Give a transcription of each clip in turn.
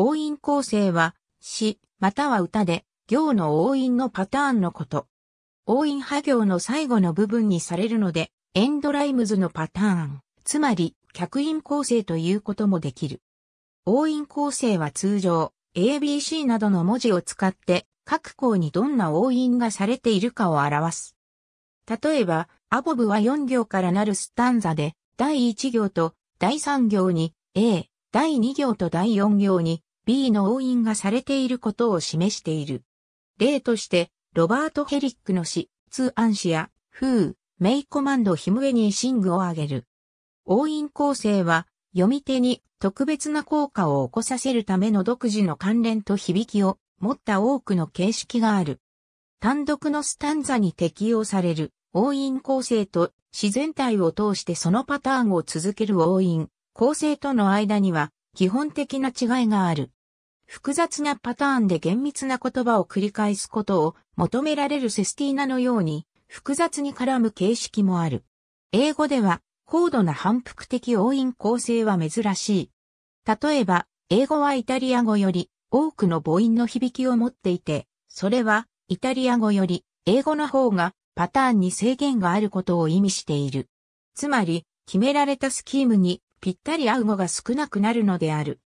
応印構成は、詩、または歌で、行の応印のパターンのこと。応印派行の最後の部分にされるので、エンドライムズのパターン、つまり、客員構成ということもできる。応印構成は通常、ABC などの文字を使って、各項にどんな応印がされているかを表す。例えば、アボブは4行からなるスタンザで、第1行と第3行に A、第2行と第4行に B の押印がされていることを示している。例として、ロバート・ヘリックの詩、ツー・アンシや、フー、メイコマンド・ヒムエニー・シングを挙げる。押印構成は、読み手に特別な効果を起こさせるための独自の関連と響きを持った多くの形式がある。単独のスタンザに適用される応印構成と自然体を通してそのパターンを続ける応印構成との間には基本的な違いがある。複雑なパターンで厳密な言葉を繰り返すことを求められるセスティーナのように複雑に絡む形式もある。英語では高度な反復的応印構成は珍しい。例えば、英語はイタリア語より多くの母音の響きを持っていて、それはイタリア語より英語の方がパターンに制限があることを意味している。つまり、決められたスキームにぴったり合う語が少なくなるのである。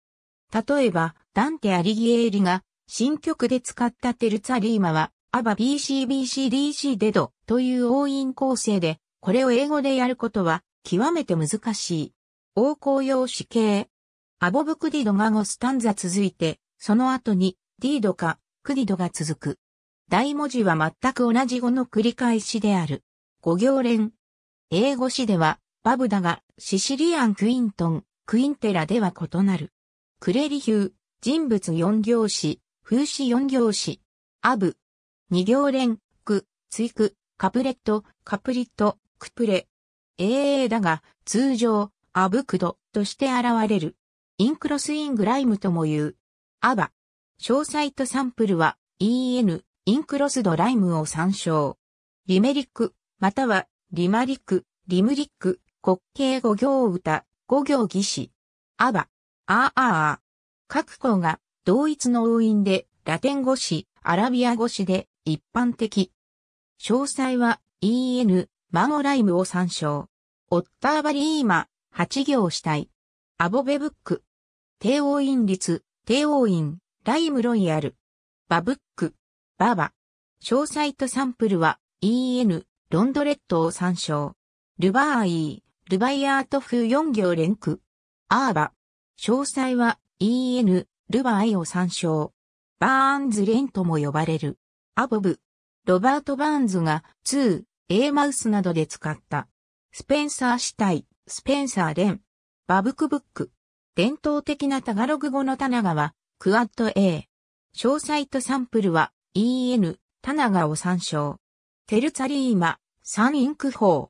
例えば、ダンテ・アリギエーリが新曲で使ったテルツァリーマは、アバ BCBCDC デドという応印構成で、これを英語でやることは極めて難しい。応公用詞形。アボブクディドがゴスタンザ続いて、その後にディードかクディドが続く。大文字は全く同じ語の繰り返しである。五行連。英語詞では、バブだが、シシリアン・クイントン、クインテラでは異なる。クレリヒュー、人物四行詞、風刺四行詞、アブ、二行連、句、追句、カプレット、カプリット、クプレ。ええだが、通常、アブクドとして現れる。インクロスイングライムとも言う。アバ。詳細とサンプルは、EN、インクロスドライムを参照。リメリック、または、リマリック、リムリック、滑稽五行歌、五行義詞。アバ。ああああ。各校が同一の応印でラテン語詞、アラビア語詞で一般的。詳細は EN、マモライムを参照。オッターバリーマ、8行主体。アボベブック。帝王院立、帝王院、ライムロイヤル。バブック、ババ。詳細とサンプルは EN、ロンドレットを参照。ルバーイー、ルバイアートフ4行連句。アーバ。詳細は EN、ルバイを参照。バーンズ・レンとも呼ばれる。アボブ。ロバート・バーンズが2、A マウスなどで使った。スペンサー死体、スペンサー・レン。バブクブック。伝統的なタガログ語のナガは、クアッド A。詳細とサンプルは EN、ナガを参照。テルツァリーマ、サンインク法。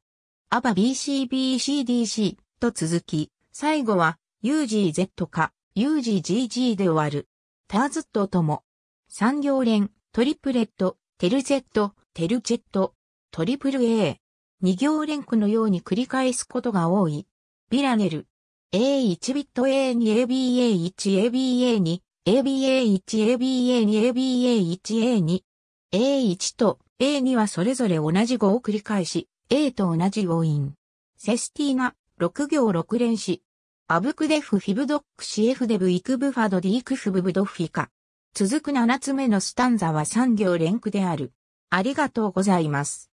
アバ BCBCDC と続き、最後は UGZ か UGGG で終わる。ターズットとも。産業連、トリプレット、テルゼット、テルジェット、トリプル A。二行連句のように繰り返すことが多い。ビラネル。A1 ビット A2ABA1 ABA2 ABA1 ABA2 ABA1 A2 A1 と A2 はそれぞれ同じ語を繰り返し、A と同じ語音。セスティナ、6行6連詞、アブクデフフィブドックシエフデブイクブファドディクフブブドフィカ。続く7つ目のスタンザは産業連句である。ありがとうございます。